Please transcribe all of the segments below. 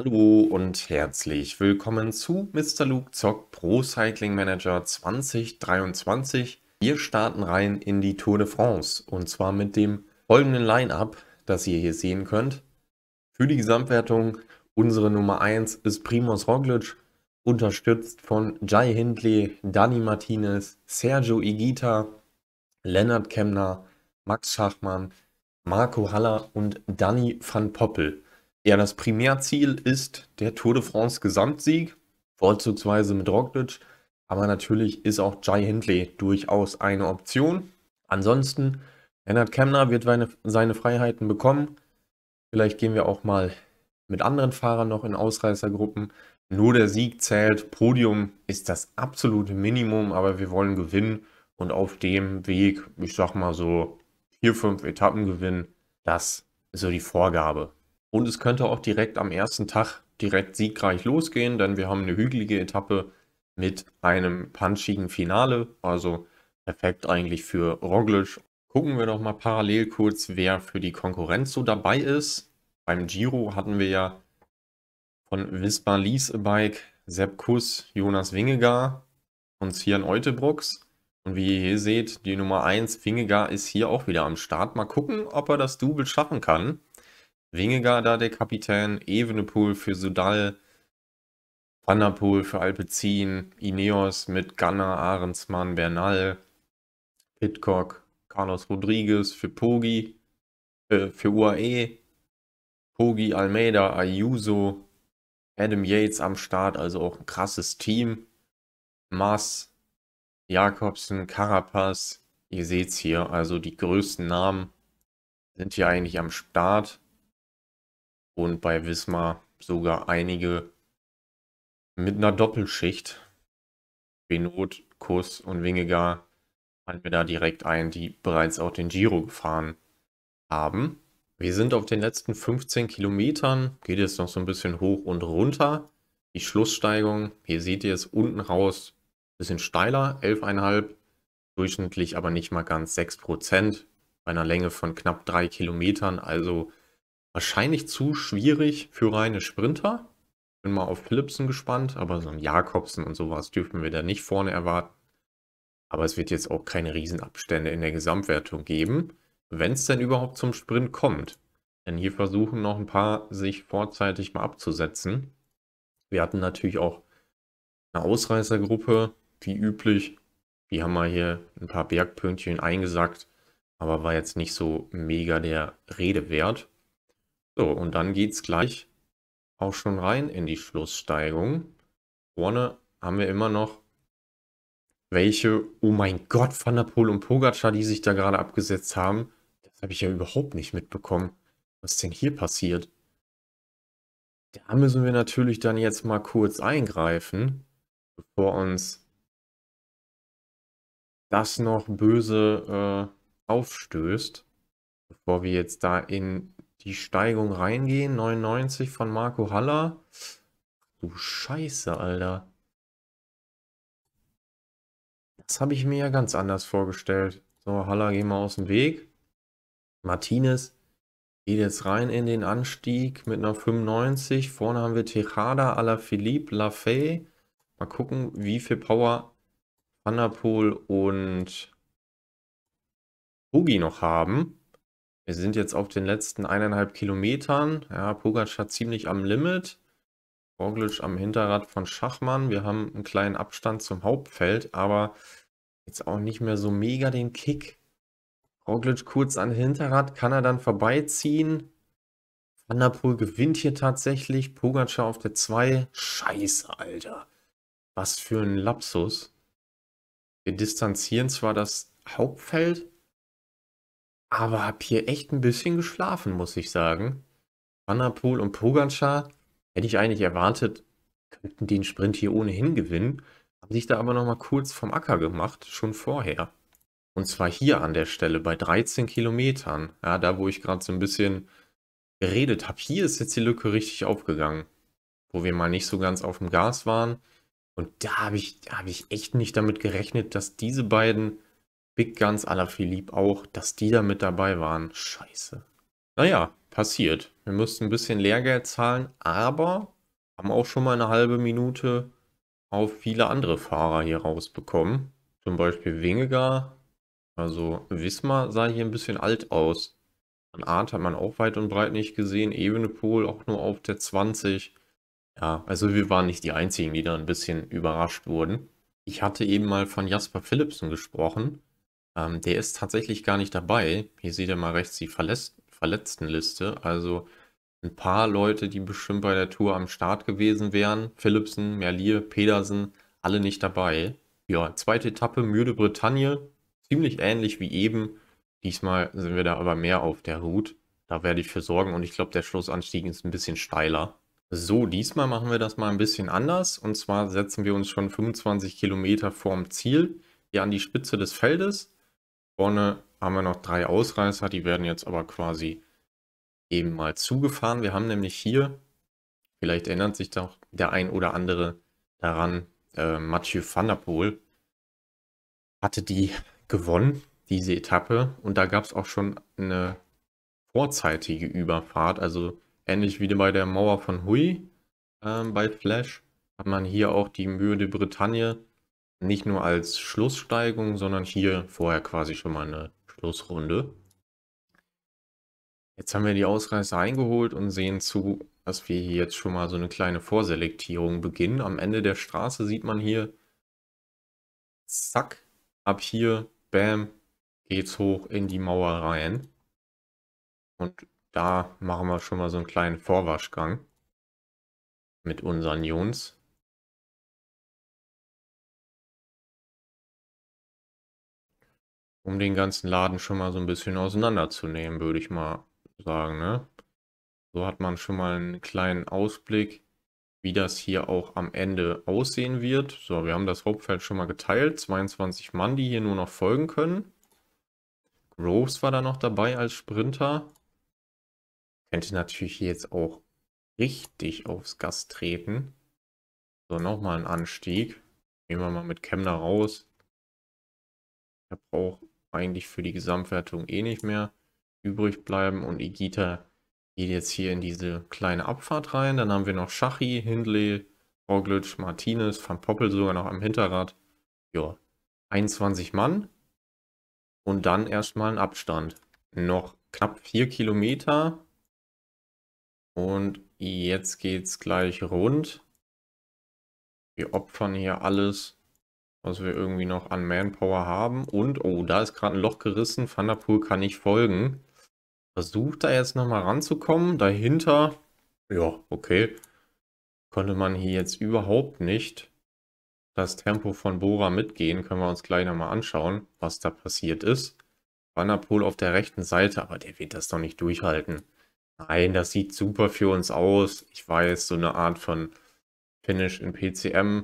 Hallo und herzlich willkommen zu Mr. Luke Zock Pro Cycling Manager 2023. Wir starten rein in die Tour de France und zwar mit dem folgenden Line-Up, das ihr hier sehen könnt. Für die Gesamtwertung unsere Nummer 1 ist Primoz Roglic, unterstützt von Jai Hindley, Dani Martinez, Sergio Igita, Lennart Kemner, Max Schachmann, Marco Haller und Danny van Poppel. Ja, das Primärziel ist der Tour de France Gesamtsieg, vorzugsweise mit Roglic, aber natürlich ist auch Jai Hindley durchaus eine Option. Ansonsten, Lennart Kemner wird seine, seine Freiheiten bekommen. Vielleicht gehen wir auch mal mit anderen Fahrern noch in Ausreißergruppen. Nur der Sieg zählt. Podium ist das absolute Minimum, aber wir wollen gewinnen und auf dem Weg, ich sag mal so, vier, fünf Etappen gewinnen. Das ist so die Vorgabe. Und es könnte auch direkt am ersten Tag direkt siegreich losgehen, denn wir haben eine hügelige Etappe mit einem punchigen Finale. Also perfekt eigentlich für Roglic. Gucken wir doch mal parallel kurz, wer für die Konkurrenz so dabei ist. Beim Giro hatten wir ja von Vispa Lease a Bike Sepp Kuss, Jonas Wingegar und Sian Eutebrooks. Und wie ihr hier seht, die Nummer 1 Wingegar ist hier auch wieder am Start. Mal gucken, ob er das Double schaffen kann. Wingegaard da der Kapitän, Evenepoel für Sudal, Van für Alpecin, Ineos mit Ganna, Ahrensmann, Bernal, Pitcock, Carlos Rodriguez für Pogi, äh, für UAE, Pogi, Almeida, Ayuso, Adam Yates am Start, also auch ein krasses Team. Mas, Jakobsen, Carapaz, ihr seht's hier, also die größten Namen sind hier eigentlich am Start und bei Wismar sogar einige mit einer Doppelschicht. Benot, Kuss und Wingegar fallen mir da direkt ein, die bereits auch den Giro gefahren haben. Wir sind auf den letzten 15 Kilometern, geht es noch so ein bisschen hoch und runter. Die Schlusssteigung, hier seht ihr es unten raus, bisschen steiler, 11,5, durchschnittlich aber nicht mal ganz 6%, bei einer Länge von knapp 3 Kilometern, also Wahrscheinlich zu schwierig für reine Sprinter. Bin mal auf Philipsen gespannt, aber so ein Jakobsen und sowas dürfen wir da nicht vorne erwarten. Aber es wird jetzt auch keine Riesenabstände in der Gesamtwertung geben, wenn es denn überhaupt zum Sprint kommt. Denn hier versuchen noch ein paar sich vorzeitig mal abzusetzen. Wir hatten natürlich auch eine Ausreißergruppe, wie üblich. Die haben mal hier ein paar Bergpünktchen eingesackt, aber war jetzt nicht so mega der Rede wert. So, und dann geht es gleich auch schon rein in die Schlusssteigung. Vorne haben wir immer noch welche, oh mein Gott, Van der Poel und Pogacar, die sich da gerade abgesetzt haben. Das habe ich ja überhaupt nicht mitbekommen. Was ist denn hier passiert? Da müssen wir natürlich dann jetzt mal kurz eingreifen, bevor uns das noch böse äh, aufstößt, bevor wir jetzt da in die Steigung reingehen. 99 von Marco Haller. Du Scheiße, Alter. Das habe ich mir ja ganz anders vorgestellt. So, Haller, geh mal aus dem Weg. Martinez geht jetzt rein in den Anstieg mit einer 95. Vorne haben wir Tejada, Alaphilippe, Lafay. Mal gucken, wie viel Power Van und Hugi noch haben. Wir sind jetzt auf den letzten eineinhalb Kilometern. Ja, Pogacar ziemlich am Limit. Roglic am Hinterrad von Schachmann. Wir haben einen kleinen Abstand zum Hauptfeld, aber jetzt auch nicht mehr so mega den Kick. Roglic kurz an Hinterrad, kann er dann vorbeiziehen. Van der Poel gewinnt hier tatsächlich. Pogacar auf der 2. Scheiße, Alter. Was für ein Lapsus. Wir distanzieren zwar das Hauptfeld, aber habe hier echt ein bisschen geschlafen, muss ich sagen. Vanderpool und Pogacar hätte ich eigentlich erwartet, könnten den Sprint hier ohnehin gewinnen. Haben sich da aber nochmal kurz vom Acker gemacht, schon vorher. Und zwar hier an der Stelle bei 13 Kilometern. Ja, da wo ich gerade so ein bisschen geredet habe. Hier ist jetzt die Lücke richtig aufgegangen. Wo wir mal nicht so ganz auf dem Gas waren. Und da habe ich, hab ich echt nicht damit gerechnet, dass diese beiden Big Guns à la Philippe auch, dass die da mit dabei waren. Scheiße. Naja, passiert. Wir mussten ein bisschen Lehrgeld zahlen, aber haben auch schon mal eine halbe Minute auf viele andere Fahrer hier rausbekommen. Zum Beispiel Wingegar. Also Wismar sah hier ein bisschen alt aus. An Art hat man auch weit und breit nicht gesehen. Evenepoel auch nur auf der 20. Ja, also wir waren nicht die Einzigen, die da ein bisschen überrascht wurden. Ich hatte eben mal von Jasper Philipsen gesprochen. Ähm, der ist tatsächlich gar nicht dabei. Hier seht ihr mal rechts die Verletz Verletztenliste. Also ein paar Leute, die bestimmt bei der Tour am Start gewesen wären. Philipsen, Merlier, Pedersen, alle nicht dabei. Ja, zweite Etappe, Müde Bretagne. Ziemlich ähnlich wie eben. Diesmal sind wir da aber mehr auf der Route. Da werde ich für sorgen und ich glaube, der Schlussanstieg ist ein bisschen steiler. So, diesmal machen wir das mal ein bisschen anders. Und zwar setzen wir uns schon 25 Kilometer vorm Ziel hier an die Spitze des Feldes Vorne haben wir noch drei Ausreißer, die werden jetzt aber quasi eben mal zugefahren. Wir haben nämlich hier, vielleicht erinnert sich doch der ein oder andere daran, äh, Mathieu van der Poel hatte die gewonnen, diese Etappe. Und da gab es auch schon eine vorzeitige Überfahrt, also ähnlich wie bei der Mauer von Hui äh, bei Flash, hat man hier auch die Mühe de Bretagne nicht nur als Schlusssteigung, sondern hier vorher quasi schon mal eine Schlussrunde. Jetzt haben wir die Ausreißer eingeholt und sehen zu, dass wir hier jetzt schon mal so eine kleine Vorselektierung beginnen. Am Ende der Straße sieht man hier, zack, ab hier, bam, geht's hoch in die Mauer rein. Und da machen wir schon mal so einen kleinen Vorwaschgang mit unseren Jungs. um den ganzen Laden schon mal so ein bisschen auseinanderzunehmen, würde ich mal sagen. Ne? So hat man schon mal einen kleinen Ausblick, wie das hier auch am Ende aussehen wird. So, wir haben das Hauptfeld schon mal geteilt. 22 Mann, die hier nur noch folgen können. Groves war da noch dabei als Sprinter. Könnte natürlich jetzt auch richtig aufs Gas treten. So, nochmal ein Anstieg. Nehmen wir mal mit Kemner raus. Ich habe auch eigentlich für die Gesamtwertung eh nicht mehr übrig bleiben. Und Igita geht jetzt hier in diese kleine Abfahrt rein. Dann haben wir noch Schachi, Hindley, Roglic, Martinez, Van Poppel sogar noch am Hinterrad. Ja, 21 Mann. Und dann erstmal ein Abstand. Noch knapp 4 Kilometer. Und jetzt geht's gleich rund. Wir opfern hier alles was wir irgendwie noch an Manpower haben. Und, oh, da ist gerade ein Loch gerissen. Thunderpool kann nicht folgen. Versucht da jetzt nochmal ranzukommen. Dahinter, ja, okay. Konnte man hier jetzt überhaupt nicht das Tempo von Bora mitgehen. Können wir uns gleich nochmal anschauen, was da passiert ist. Thunderpool auf der rechten Seite, aber der wird das doch nicht durchhalten. Nein, das sieht super für uns aus. Ich weiß, so eine Art von Finish in PCM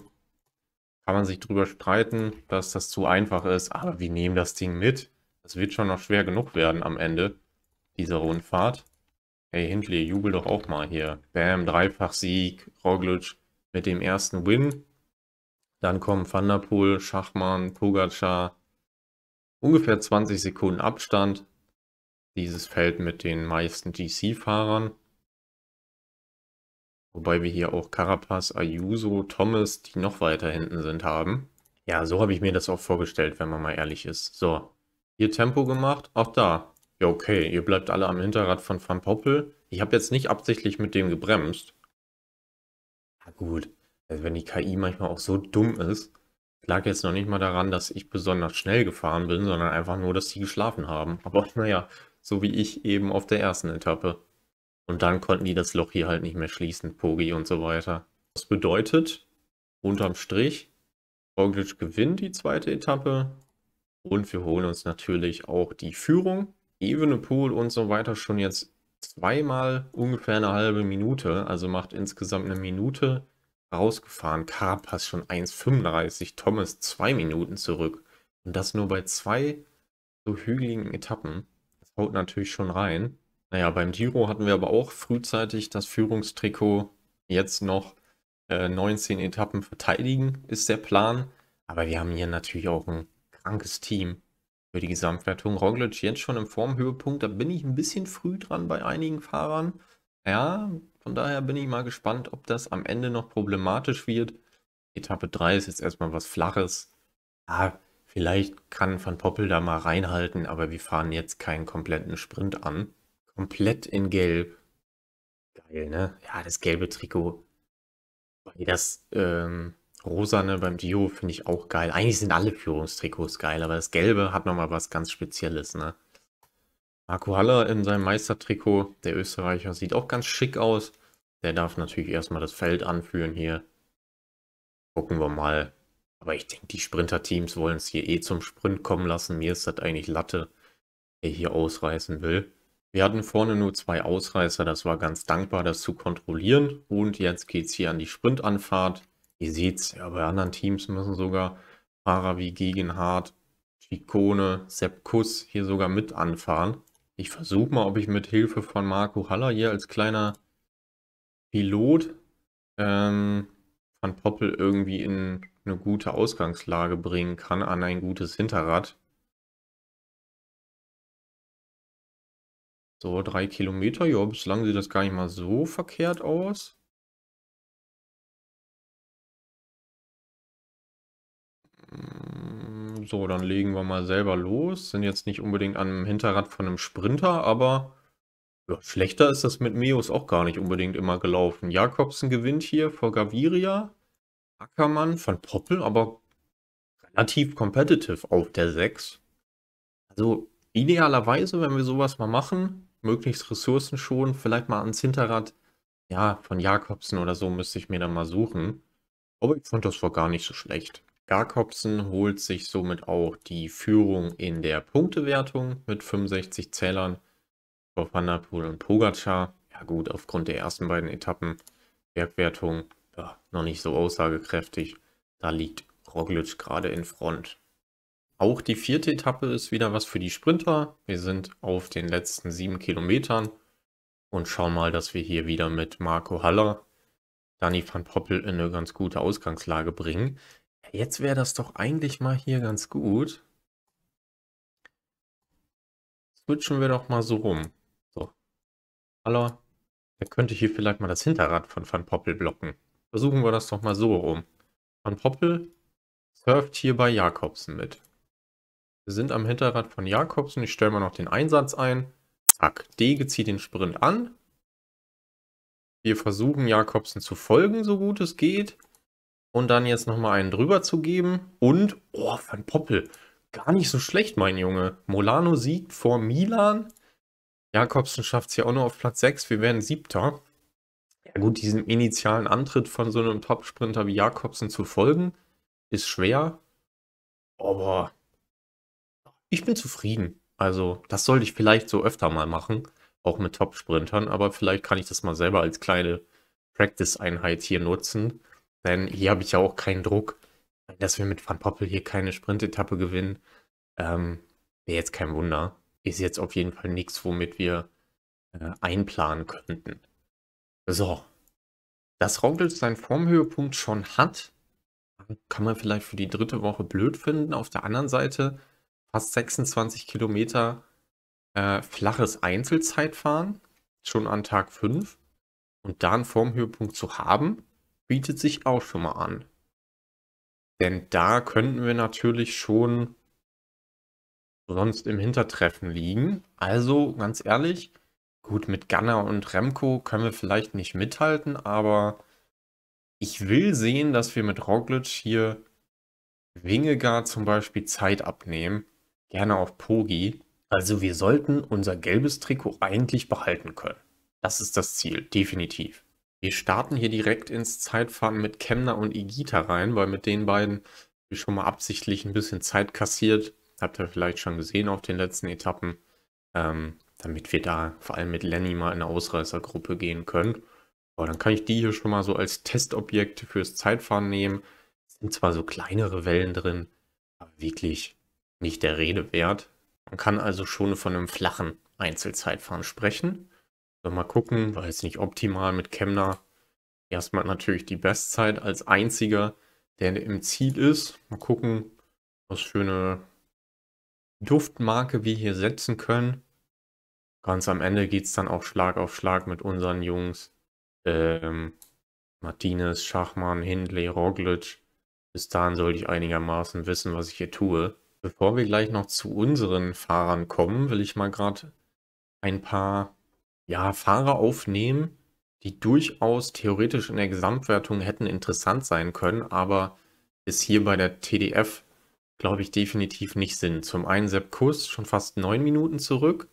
kann man sich drüber streiten, dass das zu einfach ist, aber wir nehmen das Ding mit. Das wird schon noch schwer genug werden am Ende dieser Rundfahrt. Hey Hindley, jubel doch auch mal hier. Bam, Dreifach-Sieg, Roglic mit dem ersten Win. Dann kommen Van der Poel, Schachmann, Pogacar. Ungefähr 20 Sekunden Abstand. Dieses Feld mit den meisten GC-Fahrern. Wobei wir hier auch Carapaz, Ayuso, Thomas, die noch weiter hinten sind, haben. Ja, so habe ich mir das auch vorgestellt, wenn man mal ehrlich ist. So, hier Tempo gemacht, auch da. Ja, okay, ihr bleibt alle am Hinterrad von Van Poppel. Ich habe jetzt nicht absichtlich mit dem gebremst. Na gut, also wenn die KI manchmal auch so dumm ist, lag jetzt noch nicht mal daran, dass ich besonders schnell gefahren bin, sondern einfach nur, dass die geschlafen haben. Aber naja, so wie ich eben auf der ersten Etappe. Und dann konnten die das Loch hier halt nicht mehr schließen, Pogi und so weiter. Das bedeutet, unterm Strich, Roglic gewinnt die zweite Etappe. Und wir holen uns natürlich auch die Führung. Ebene Pool und so weiter schon jetzt zweimal ungefähr eine halbe Minute, also macht insgesamt eine Minute rausgefahren. Carpas schon 1,35, Thomas zwei Minuten zurück. Und das nur bei zwei so hügeligen Etappen. Das haut natürlich schon rein. Naja, beim Giro hatten wir aber auch frühzeitig das Führungstrikot jetzt noch äh, 19 Etappen verteidigen, ist der Plan. Aber wir haben hier natürlich auch ein krankes Team für die Gesamtwertung. Roglic jetzt schon im Formhöhepunkt, da bin ich ein bisschen früh dran bei einigen Fahrern. Ja, von daher bin ich mal gespannt, ob das am Ende noch problematisch wird. Etappe 3 ist jetzt erstmal was Flaches. Ja, vielleicht kann Van Poppel da mal reinhalten, aber wir fahren jetzt keinen kompletten Sprint an. Komplett in Gelb. Geil, ne? Ja, das gelbe Trikot. Das ähm, rosane beim Dio finde ich auch geil. Eigentlich sind alle Führungstrikots geil, aber das gelbe hat nochmal was ganz Spezielles, ne? Marco Haller in seinem Meistertrikot, der Österreicher, sieht auch ganz schick aus. Der darf natürlich erstmal das Feld anführen hier. Gucken wir mal. Aber ich denke, die Sprinter-Teams wollen es hier eh zum Sprint kommen lassen. Mir ist das eigentlich Latte, der hier ausreißen will. Wir hatten vorne nur zwei Ausreißer, das war ganz dankbar, das zu kontrollieren. Und jetzt geht es hier an die Sprintanfahrt. Ihr seht es, ja, bei anderen Teams müssen sogar Fahrer wie Gegenhardt, Chicone, Sepp Kuss hier sogar mit anfahren. Ich versuche mal, ob ich mit Hilfe von Marco Haller hier als kleiner Pilot ähm, Van Poppel irgendwie in eine gute Ausgangslage bringen kann, an ein gutes Hinterrad. So, drei Kilometer. Ja, bislang sieht das gar nicht mal so verkehrt aus. Mm, so, dann legen wir mal selber los. Sind jetzt nicht unbedingt am Hinterrad von einem Sprinter, aber ja, schlechter ist das mit Meos auch gar nicht unbedingt immer gelaufen. Jakobsen gewinnt hier vor Gaviria, Ackermann, von Poppel, aber relativ competitive auf der 6. Also idealerweise, wenn wir sowas mal machen, möglichst schon. vielleicht mal ans Hinterrad, ja, von Jakobsen oder so müsste ich mir dann mal suchen. Aber ich fand das war gar nicht so schlecht. Jakobsen holt sich somit auch die Führung in der Punktewertung mit 65 Zählern vor Van der Poel und Pogacar. Ja gut, aufgrund der ersten beiden Etappen Bergwertung ja, noch nicht so aussagekräftig. Da liegt Roglic gerade in Front. Auch die vierte Etappe ist wieder was für die Sprinter. Wir sind auf den letzten sieben Kilometern und schauen mal, dass wir hier wieder mit Marco Haller Dani van Poppel in eine ganz gute Ausgangslage bringen. Jetzt wäre das doch eigentlich mal hier ganz gut. Switchen wir doch mal so rum. So. Haller, er könnte hier vielleicht mal das Hinterrad von Van Poppel blocken. Versuchen wir das doch mal so rum. Van Poppel surft hier bei Jakobsen mit. Wir sind am Hinterrad von Jakobsen. Ich stelle mal noch den Einsatz ein. Zack, Dege zieht den Sprint an. Wir versuchen Jakobsen zu folgen, so gut es geht. Und dann jetzt nochmal einen drüber zu geben. Und, oh, Van Poppel. Gar nicht so schlecht, mein Junge. Molano siegt vor Milan. Jakobsen schafft es hier auch nur auf Platz 6. Wir werden Siebter. Ja gut, diesem initialen Antritt von so einem Top-Sprinter wie Jakobsen zu folgen, ist schwer. Aber ich bin zufrieden. Also, das sollte ich vielleicht so öfter mal machen, auch mit Top-Sprintern, aber vielleicht kann ich das mal selber als kleine Practice-Einheit hier nutzen. Denn hier habe ich ja auch keinen Druck, dass wir mit Van Poppel hier keine Sprintetappe gewinnen. Ähm, Wäre jetzt kein Wunder. Ist jetzt auf jeden Fall nichts, womit wir äh, einplanen könnten. So. Dass Roglic seinen Formhöhepunkt schon hat, kann man vielleicht für die dritte Woche blöd finden. Auf der anderen Seite fast 26 Kilometer äh, flaches Einzelzeitfahren, schon an Tag 5. Und da einen Formhöhepunkt zu haben, bietet sich auch schon mal an. Denn da könnten wir natürlich schon sonst im Hintertreffen liegen. Also ganz ehrlich, gut, mit Gunner und Remco können wir vielleicht nicht mithalten, aber ich will sehen, dass wir mit Roglic hier Wingegaard zum Beispiel Zeit abnehmen gerne auf Pogi. Also wir sollten unser gelbes Trikot eigentlich behalten können. Das ist das Ziel, definitiv. Wir starten hier direkt ins Zeitfahren mit Kemner und Igita rein, weil mit den beiden habe schon mal absichtlich ein bisschen Zeit kassiert. Habt ihr vielleicht schon gesehen auf den letzten Etappen. Ähm, damit wir da vor allem mit Lenny mal in eine Ausreißergruppe gehen können. Aber dann kann ich die hier schon mal so als Testobjekte fürs Zeitfahren nehmen. Es sind zwar so kleinere Wellen drin, aber wirklich nicht der Rede wert. Man kann also schon von einem flachen Einzelzeitfahren sprechen. Also mal gucken, war jetzt nicht optimal mit Kemner. Erstmal natürlich die Bestzeit als einziger, der im Ziel ist. Mal gucken, was für eine Duftmarke wir hier setzen können. Ganz am Ende geht es dann auch Schlag auf Schlag mit unseren Jungs. Ähm, Martinez, Schachmann, Hindley, Roglic. Bis dahin sollte ich einigermaßen wissen, was ich hier tue. Bevor wir gleich noch zu unseren Fahrern kommen, will ich mal gerade ein paar ja, Fahrer aufnehmen, die durchaus theoretisch in der Gesamtwertung hätten interessant sein können, aber es hier bei der TDF, glaube ich, definitiv nicht sind. Zum einen Sepp Kuss, schon fast neun Minuten zurück.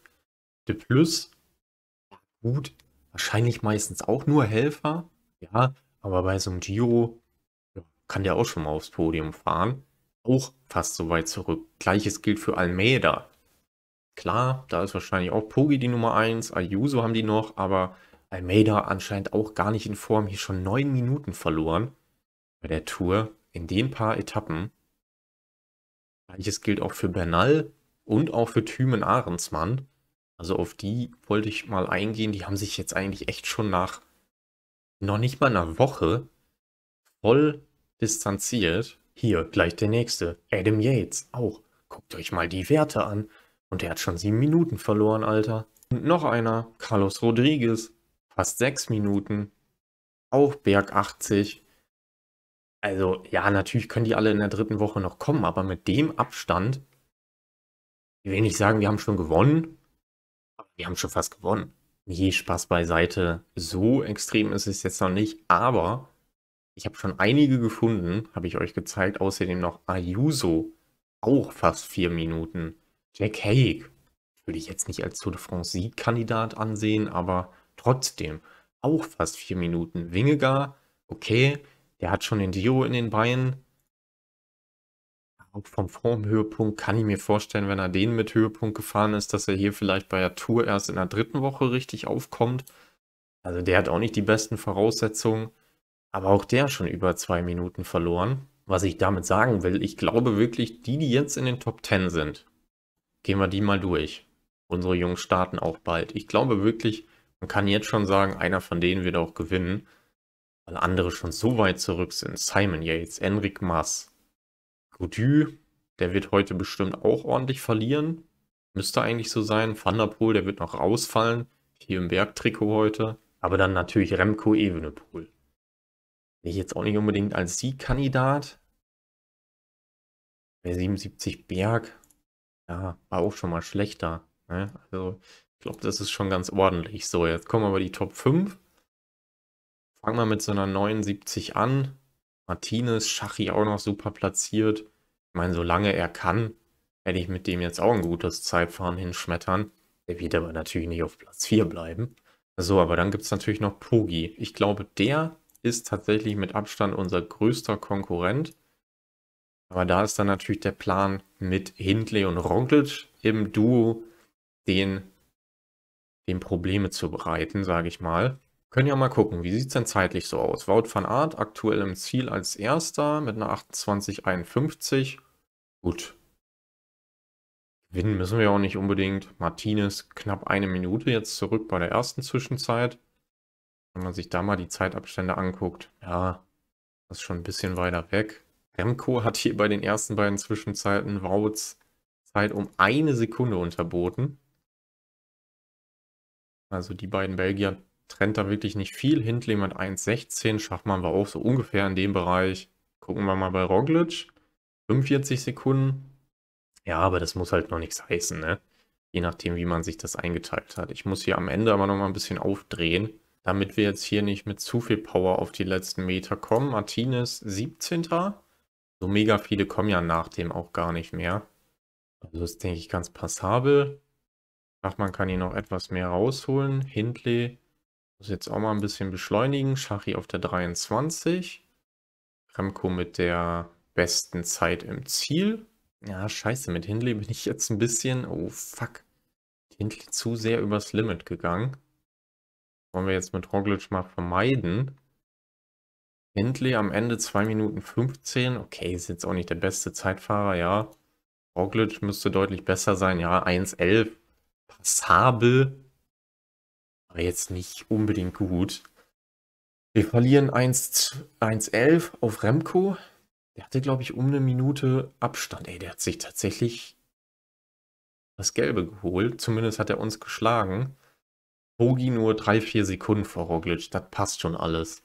De Plus, gut, wahrscheinlich meistens auch nur Helfer, ja, aber bei so einem Giro kann der auch schon mal aufs Podium fahren auch fast so weit zurück. Gleiches gilt für Almeida. Klar, da ist wahrscheinlich auch Pogi die Nummer 1, Ayuso haben die noch, aber Almeida anscheinend auch gar nicht in Form. Hier schon 9 Minuten verloren bei der Tour in den paar Etappen. Gleiches gilt auch für Bernal und auch für Thümen Ahrensmann. Also auf die wollte ich mal eingehen. Die haben sich jetzt eigentlich echt schon nach noch nicht mal einer Woche voll distanziert. Hier, gleich der nächste. Adam Yates, auch. Guckt euch mal die Werte an. Und der hat schon sieben Minuten verloren, Alter. Und noch einer, Carlos Rodriguez. Fast sechs Minuten. Auch Berg 80. Also, ja, natürlich können die alle in der dritten Woche noch kommen, aber mit dem Abstand, ich will nicht sagen, wir haben schon gewonnen, aber wir haben schon fast gewonnen. Je Spaß beiseite. So extrem ist es jetzt noch nicht, aber ich habe schon einige gefunden, habe ich euch gezeigt. Außerdem noch Ayuso, auch fast vier Minuten. Jack Haig, würde ich jetzt nicht als Tour de France-Sieg-Kandidat ansehen, aber trotzdem, auch fast vier Minuten. Wingegar, okay, der hat schon den Dio in den Beinen. Auch vom Formhöhepunkt kann ich mir vorstellen, wenn er den mit Höhepunkt gefahren ist, dass er hier vielleicht bei der Tour erst in der dritten Woche richtig aufkommt. Also der hat auch nicht die besten Voraussetzungen. Aber auch der schon über zwei Minuten verloren. Was ich damit sagen will, ich glaube wirklich, die, die jetzt in den Top 10 sind, gehen wir die mal durch. Unsere Jungs starten auch bald. Ich glaube wirklich, man kann jetzt schon sagen, einer von denen wird auch gewinnen, weil andere schon so weit zurück sind. Simon Yates, Enric Maas, Goudy, der wird heute bestimmt auch ordentlich verlieren. Müsste eigentlich so sein. Van der Poel, der wird noch rausfallen. Hier im Bergtrikot heute. Aber dann natürlich Remco Evenepoel. Wäre ich jetzt auch nicht unbedingt als Siegkandidat. Wäre 77 Berg. Ja, war auch schon mal schlechter. Ne? Also, ich glaube, das ist schon ganz ordentlich. So, jetzt kommen wir aber die Top 5. Fangen wir mit so einer 79 an. Martinez, Schachi auch noch super platziert. Ich meine, solange er kann, werde ich mit dem jetzt auch ein gutes Zeitfahren hinschmettern. Der wird aber natürlich nicht auf Platz 4 bleiben. So, aber dann gibt es natürlich noch Pogi. Ich glaube, der ist tatsächlich mit Abstand unser größter Konkurrent. Aber da ist dann natürlich der Plan mit Hindley und Ronkelt im Duo, den, den Probleme zu bereiten, sage ich mal. Können ja mal gucken, wie sieht es denn zeitlich so aus? Wout van Aert aktuell im Ziel als Erster mit einer 28,51. Gut. Gewinnen müssen wir auch nicht unbedingt. Martinez knapp eine Minute jetzt zurück bei der ersten Zwischenzeit. Wenn man sich da mal die Zeitabstände anguckt, ja, das ist schon ein bisschen weiter weg. Remco hat hier bei den ersten beiden Zwischenzeiten Wouts Zeit um eine Sekunde unterboten. Also die beiden Belgier trennt da wirklich nicht viel. Hindley mit 1,16, Schachmann war auch so ungefähr in dem Bereich. Gucken wir mal bei Roglic, 45 Sekunden. Ja, aber das muss halt noch nichts heißen, ne? Je nachdem, wie man sich das eingeteilt hat. Ich muss hier am Ende aber nochmal ein bisschen aufdrehen damit wir jetzt hier nicht mit zu viel Power auf die letzten Meter kommen. Martinez 17. So mega viele kommen ja nach dem auch gar nicht mehr. Also ist, denke ich ganz passabel. Schachmann kann hier noch etwas mehr rausholen. Hindley muss jetzt auch mal ein bisschen beschleunigen. Schachi auf der 23. Remco mit der besten Zeit im Ziel. Ja, scheiße, mit Hindley bin ich jetzt ein bisschen... Oh, fuck. Hindley zu sehr übers Limit gegangen wollen wir jetzt mit Roglic mal vermeiden. Endlich am Ende 2 Minuten 15. Okay, ist jetzt auch nicht der beste Zeitfahrer, ja. Roglic müsste deutlich besser sein. Ja, 1,11. Passabel. Aber jetzt nicht unbedingt gut. Wir verlieren 1,11 auf Remco. Der hatte, glaube ich, um eine Minute Abstand. Ey, der hat sich tatsächlich das Gelbe geholt. Zumindest hat er uns geschlagen. Hoagie nur 3-4 Sekunden vor Roglic. Das passt schon alles.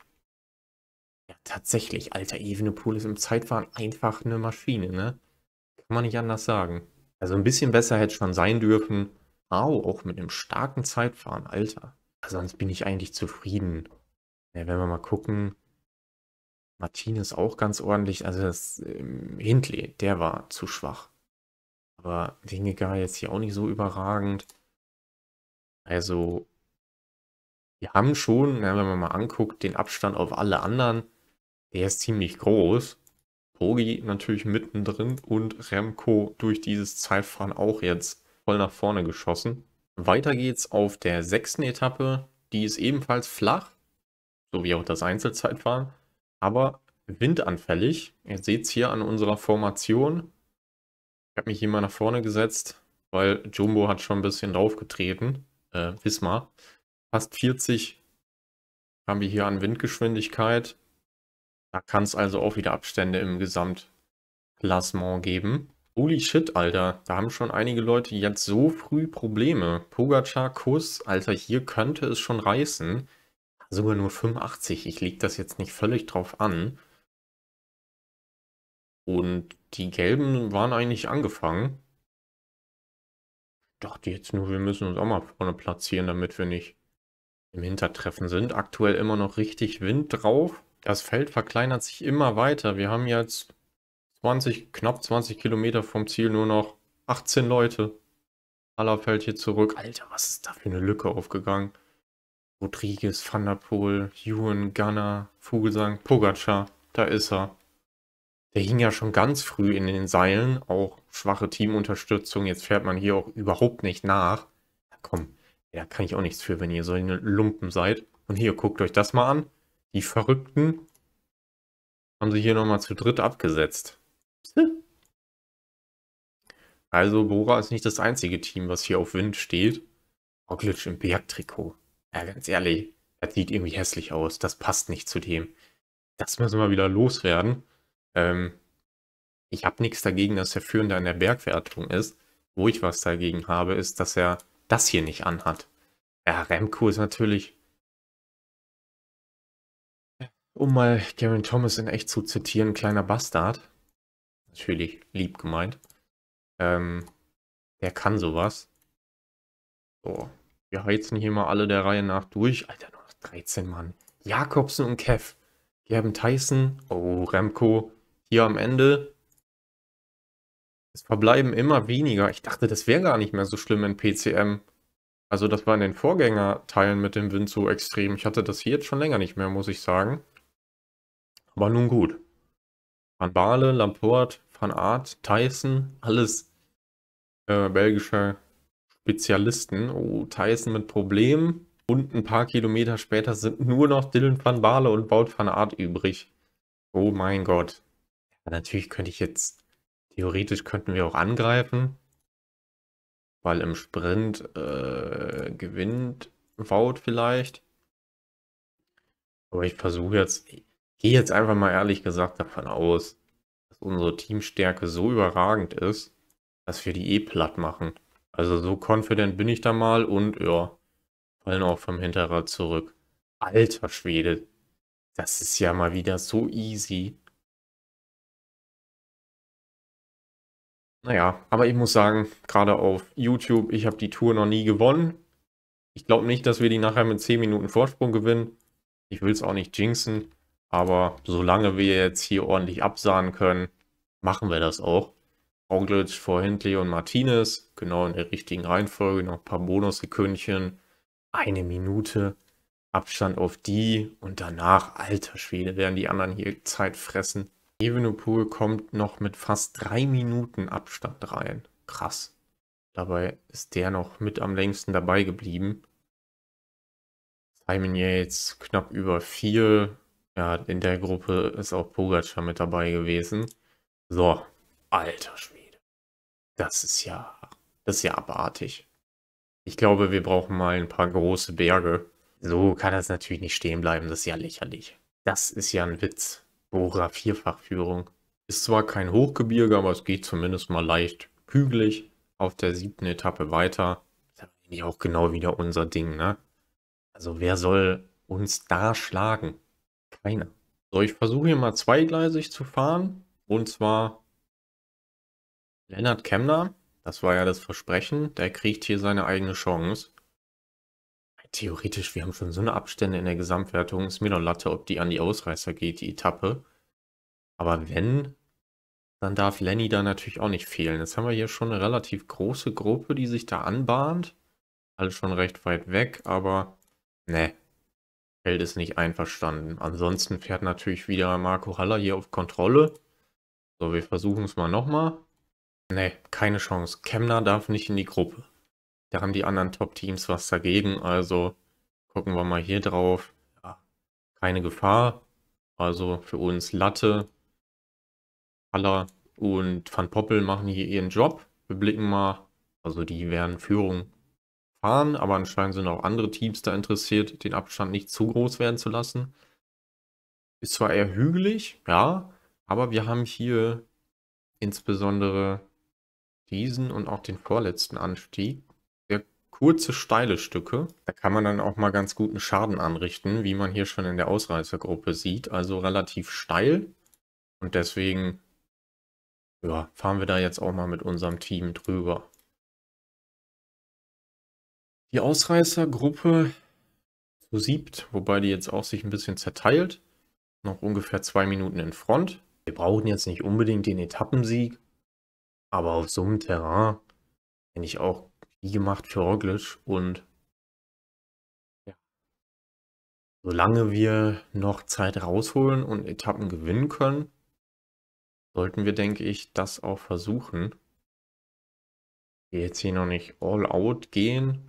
Ja, tatsächlich, alter Evenepoel ist im Zeitfahren einfach eine Maschine, ne? Kann man nicht anders sagen. Also ein bisschen besser hätte schon sein dürfen. Au, auch mit einem starken Zeitfahren, alter. Also sonst bin ich eigentlich zufrieden. Ja, wenn wir mal gucken, Martin ist auch ganz ordentlich. Also das ähm, Hindley, der war zu schwach. Aber Dinge gar jetzt hier auch nicht so überragend. Also wir haben schon, wenn man mal anguckt, den Abstand auf alle anderen. Der ist ziemlich groß. Pogi natürlich mittendrin und Remco durch dieses Zeitfahren auch jetzt voll nach vorne geschossen. Weiter geht's auf der sechsten Etappe. Die ist ebenfalls flach, so wie auch das Einzelzeitfahren, aber windanfällig. Ihr seht's hier an unserer Formation. Ich habe mich hier mal nach vorne gesetzt, weil Jumbo hat schon ein bisschen draufgetreten. Äh, Wismar fast 40 haben wir hier an Windgeschwindigkeit. Da kann es also auch wieder Abstände im Gesamtklassement geben. Holy shit, Alter. Da haben schon einige Leute jetzt so früh Probleme. Pogacar, Kuss, Alter, hier könnte es schon reißen. Sogar nur 85. Ich lege das jetzt nicht völlig drauf an. Und die Gelben waren eigentlich angefangen. Ich dachte jetzt nur, wir müssen uns auch mal vorne platzieren, damit wir nicht im Hintertreffen sind. Aktuell immer noch richtig Wind drauf. Das Feld verkleinert sich immer weiter. Wir haben jetzt 20, knapp 20 Kilometer vom Ziel nur noch 18 Leute. Aller fällt hier zurück. Alter, was ist da für eine Lücke aufgegangen? Rodriguez, Van der Poel, Ewan, Gunner, Vogelsang, Pogacar. Da ist er. Der hing ja schon ganz früh in den Seilen. Auch schwache Teamunterstützung. Jetzt fährt man hier auch überhaupt nicht nach. Komm, ja, kann ich auch nichts für, wenn ihr so eine Lumpen seid. Und hier, guckt euch das mal an. Die Verrückten haben sie hier nochmal zu dritt abgesetzt. Also Bora ist nicht das einzige Team, was hier auf Wind steht. Roglic im Bergtrikot. Ja, ganz ehrlich, das sieht irgendwie hässlich aus. Das passt nicht zu dem. Das müssen wir wieder loswerden. Ähm, ich habe nichts dagegen, dass er führender in der Bergwertung ist. Wo ich was dagegen habe, ist, dass er das hier nicht anhat. Ja, Remco ist natürlich... Um mal Gavin Thomas in echt zu zitieren, kleiner Bastard. Natürlich lieb gemeint. Ähm, der kann sowas. So, wir heizen hier mal alle der Reihe nach durch. Alter, nur noch 13 Mann. Jakobsen und Kev. Gavin Tyson. Oh, Remco. Hier am Ende. Es verbleiben immer weniger. Ich dachte, das wäre gar nicht mehr so schlimm in PCM. Also das war in den Vorgängerteilen mit dem Wind so extrem. Ich hatte das hier jetzt schon länger nicht mehr, muss ich sagen. Aber nun gut. Van Bale, Lamport, Van Art, Tyson, alles äh, belgische Spezialisten. Oh, Tyson mit Problemen. Und ein paar Kilometer später sind nur noch Dylan van Bale und Baut van Art übrig. Oh mein Gott. Ja, natürlich könnte ich jetzt Theoretisch könnten wir auch angreifen, weil im Sprint äh, gewinnt Vaut vielleicht. Aber ich versuche jetzt, gehe jetzt einfach mal ehrlich gesagt davon aus, dass unsere Teamstärke so überragend ist, dass wir die eh platt machen. Also so confident bin ich da mal und ja, fallen auch vom Hinterrad zurück. Alter Schwede, das ist ja mal wieder so easy. Naja, aber ich muss sagen, gerade auf YouTube, ich habe die Tour noch nie gewonnen. Ich glaube nicht, dass wir die nachher mit 10 Minuten Vorsprung gewinnen. Ich will es auch nicht jinxen, aber solange wir jetzt hier ordentlich absahnen können, machen wir das auch. Onglitz vor Hindley und Martinez, genau in der richtigen Reihenfolge, noch ein paar Bonussekündchen, eine Minute Abstand auf die und danach, alter Schwede, werden die anderen hier Zeit fressen. Evenepoel kommt noch mit fast drei Minuten Abstand rein. Krass. Dabei ist der noch mit am längsten dabei geblieben. Simon Yates knapp über vier. Ja, in der Gruppe ist auch Pogacar mit dabei gewesen. So, alter Schwede. Das ist ja, das ist ja abartig. Ich glaube, wir brauchen mal ein paar große Berge. So kann das natürlich nicht stehen bleiben. Das ist ja lächerlich. Das ist ja ein Witz. Bora Vierfachführung. Ist zwar kein Hochgebirge, aber es geht zumindest mal leicht hügelig auf der siebten Etappe weiter. Das ist eigentlich auch genau wieder unser Ding, ne? Also wer soll uns da schlagen? Keiner. So, ich versuche hier mal zweigleisig zu fahren. Und zwar Lennart Kemner, das war ja das Versprechen, der kriegt hier seine eigene Chance theoretisch, wir haben schon so eine Abstände in der Gesamtwertung. Ist mir noch Latte, ob die an die Ausreißer geht, die Etappe. Aber wenn, dann darf Lenny da natürlich auch nicht fehlen. Jetzt haben wir hier schon eine relativ große Gruppe, die sich da anbahnt. Alles schon recht weit weg, aber ne, Feld ist nicht einverstanden. Ansonsten fährt natürlich wieder Marco Haller hier auf Kontrolle. So, wir versuchen es mal nochmal. Ne, keine Chance. Kemner darf nicht in die Gruppe. Da haben die anderen Top-Teams was dagegen. Also gucken wir mal hier drauf. Ja, keine Gefahr. Also für uns Latte, Haller und Van Poppel machen hier ihren Job. Wir blicken mal. Also die werden Führung fahren, aber anscheinend sind auch andere Teams da interessiert, den Abstand nicht zu groß werden zu lassen. Ist zwar eher hügelig, ja, aber wir haben hier insbesondere diesen und auch den vorletzten Anstieg kurze, steile Stücke. Da kann man dann auch mal ganz guten Schaden anrichten, wie man hier schon in der Ausreißergruppe sieht. Also relativ steil. Und deswegen ja, fahren wir da jetzt auch mal mit unserem Team drüber. Die Ausreißergruppe zu siebt, wobei die jetzt auch sich ein bisschen zerteilt. Noch ungefähr zwei Minuten in Front. Wir brauchen jetzt nicht unbedingt den Etappensieg, aber auf so einem Terrain wenn ich auch wie gemacht für Roglic und solange wir noch Zeit rausholen und Etappen gewinnen können, sollten wir, denke ich, das auch versuchen. Jetzt hier noch nicht all out gehen,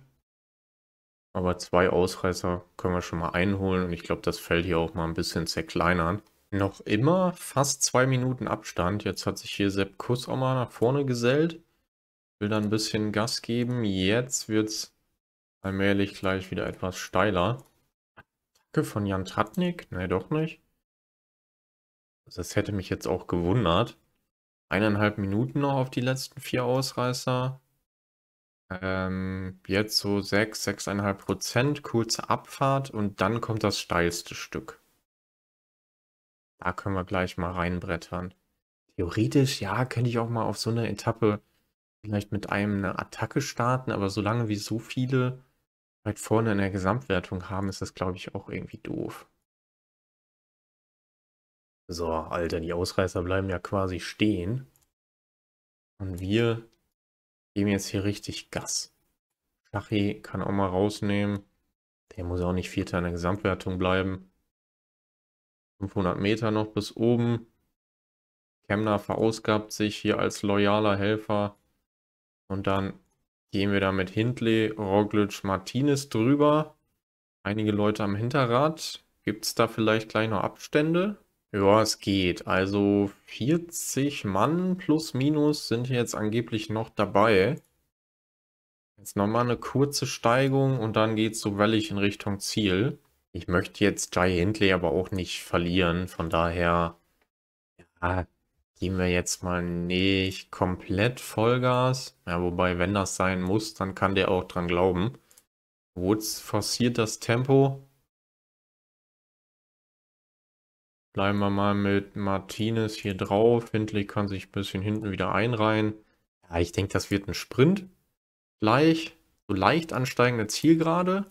aber zwei Ausreißer können wir schon mal einholen und ich glaube, das Feld hier auch mal ein bisschen zerkleinern. Noch immer fast zwei Minuten Abstand. Jetzt hat sich hier Sepp Kuss auch mal nach vorne gesellt. Will dann ein bisschen Gas geben. Jetzt wird's allmählich gleich wieder etwas steiler. Attacke von Jan Tratnik? Ne, doch nicht. Das hätte mich jetzt auch gewundert. Eineinhalb Minuten noch auf die letzten vier Ausreißer. Ähm, jetzt so 6, 6,5 Prozent, kurze Abfahrt und dann kommt das steilste Stück. Da können wir gleich mal reinbrettern. Theoretisch, ja, könnte ich auch mal auf so eine Etappe vielleicht mit einem eine Attacke starten, aber solange wir so viele weit halt vorne in der Gesamtwertung haben, ist das, glaube ich, auch irgendwie doof. So, Alter, die Ausreißer bleiben ja quasi stehen. Und wir geben jetzt hier richtig Gas. Schachi kann auch mal rausnehmen. Der muss auch nicht Vierter in der Gesamtwertung bleiben. 500 Meter noch bis oben. Kemner verausgabt sich hier als loyaler Helfer. Und dann gehen wir da mit Hindley, Roglic, Martinez drüber. Einige Leute am Hinterrad. Gibt es da vielleicht gleich noch Abstände? Ja, es geht. Also 40 Mann plus minus sind jetzt angeblich noch dabei. Jetzt nochmal eine kurze Steigung und dann geht es so wellig in Richtung Ziel. Ich möchte jetzt Jai Hindley aber auch nicht verlieren, von daher ja, Gehen wir jetzt mal nicht komplett Vollgas. Ja, wobei, wenn das sein muss, dann kann der auch dran glauben. Woods forciert das Tempo. Bleiben wir mal mit Martinez hier drauf. Hindley kann sich ein bisschen hinten wieder einreihen. Ja, ich denke, das wird ein Sprint. Gleich, so leicht ansteigende Zielgerade.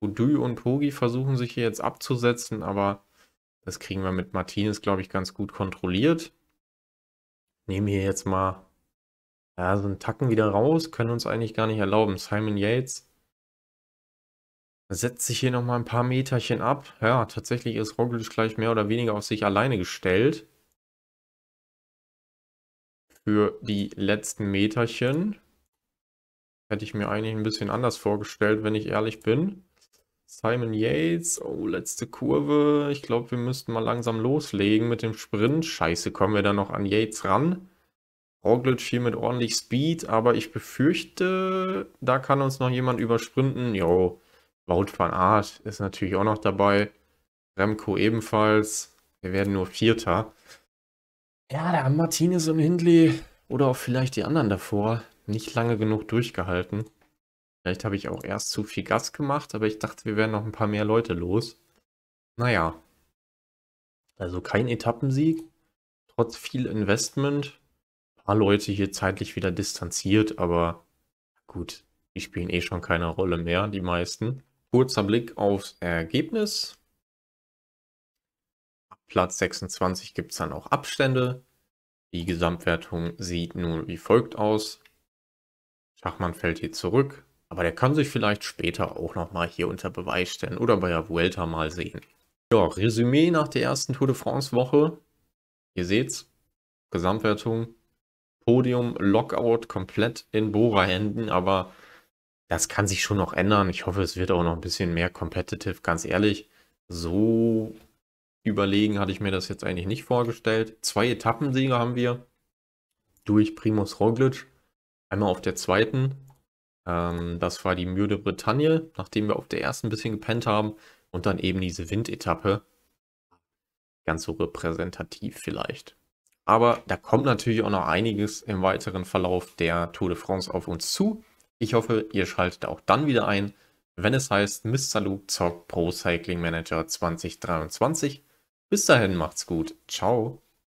Odü und Pogi versuchen sich hier jetzt abzusetzen, aber das kriegen wir mit Martinez, glaube ich, ganz gut kontrolliert nehmen hier jetzt mal ja, so einen Tacken wieder raus, können uns eigentlich gar nicht erlauben. Simon Yates setzt sich hier nochmal ein paar Meterchen ab. Ja, tatsächlich ist Roglic gleich mehr oder weniger auf sich alleine gestellt. Für die letzten Meterchen. Hätte ich mir eigentlich ein bisschen anders vorgestellt, wenn ich ehrlich bin. Simon Yates, oh, letzte Kurve. Ich glaube, wir müssten mal langsam loslegen mit dem Sprint. Scheiße, kommen wir da noch an Yates ran. Roglic hier mit ordentlich Speed, aber ich befürchte, da kann uns noch jemand übersprinten. Jo, Wout van Aert ist natürlich auch noch dabei. Remco ebenfalls. Wir werden nur Vierter. Ja, da haben Martinez und Hindley oder auch vielleicht die anderen davor nicht lange genug durchgehalten. Vielleicht habe ich auch erst zu viel Gas gemacht, aber ich dachte, wir wären noch ein paar mehr Leute los. Naja. Also kein Etappensieg, trotz viel Investment. Ein paar Leute hier zeitlich wieder distanziert, aber gut, die spielen eh schon keine Rolle mehr, die meisten. Kurzer Blick aufs Ergebnis. Platz 26 gibt es dann auch Abstände. Die Gesamtwertung sieht nun wie folgt aus. Schachmann fällt hier zurück, aber der kann sich vielleicht später auch nochmal hier unter Beweis stellen oder bei der Vuelta mal sehen. Ja, Resümee nach der ersten Tour de France Woche. Ihr seht's, Gesamtwertung, Podium, Lockout komplett in Bora-Händen, aber das kann sich schon noch ändern. Ich hoffe, es wird auch noch ein bisschen mehr competitive, ganz ehrlich. So überlegen hatte ich mir das jetzt eigentlich nicht vorgestellt. Zwei Etappensieger haben wir durch Primus Roglic. Einmal auf der zweiten ähm, das war die Mühe Bretagne, nachdem wir auf der ersten ein bisschen gepennt haben. Und dann eben diese Windetappe. Ganz so repräsentativ vielleicht. Aber da kommt natürlich auch noch einiges im weiteren Verlauf der Tour de France auf uns zu. Ich hoffe, ihr schaltet auch dann wieder ein, wenn es heißt Mr. Luke zockt Pro Cycling Manager 2023. Bis dahin macht's gut. Ciao.